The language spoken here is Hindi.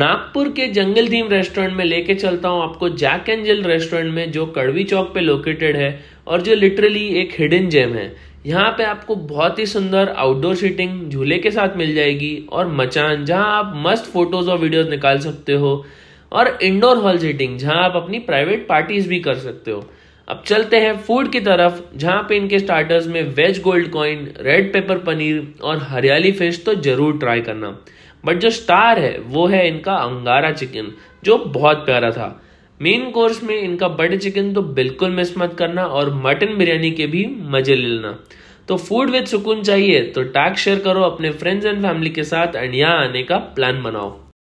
नागपुर के जंगल थीम रेस्टोरेंट में लेके चलता हूँ आपको जैक एंजल रेस्टोरेंट में जो कड़वी चौक पे लोकेटेड है और जो लिटरली एक हिडन जेम है यहाँ पे आपको बहुत ही सुंदर आउटडोर सीटिंग झूले के साथ मिल जाएगी और मचान जहाँ आप मस्त फोटोज और वीडियोज निकाल सकते हो और इंडोर हॉल सीटिंग जहाँ आप अपनी प्राइवेट पार्टीज भी कर सकते हो अब चलते हैं फूड की तरफ जहाँ पे इनके स्टार्टर्स में veg gold coin red pepper paneer और हरियाली फिश तो ज़रूर ट्राई करना बट जो स्टार है वो है इनका अंगारा चिकन जो बहुत प्यारा था मेन कोर्स में इनका बटर चिकन तो बिल्कुल मिस मत करना और मटन बिरयानी के भी मज़े ले लेना तो फूड विद सुकून चाहिए तो टैग शेयर करो अपने फ्रेंड्स एंड फैमिली के साथ एंड यहाँ आने का प्लान बनाओ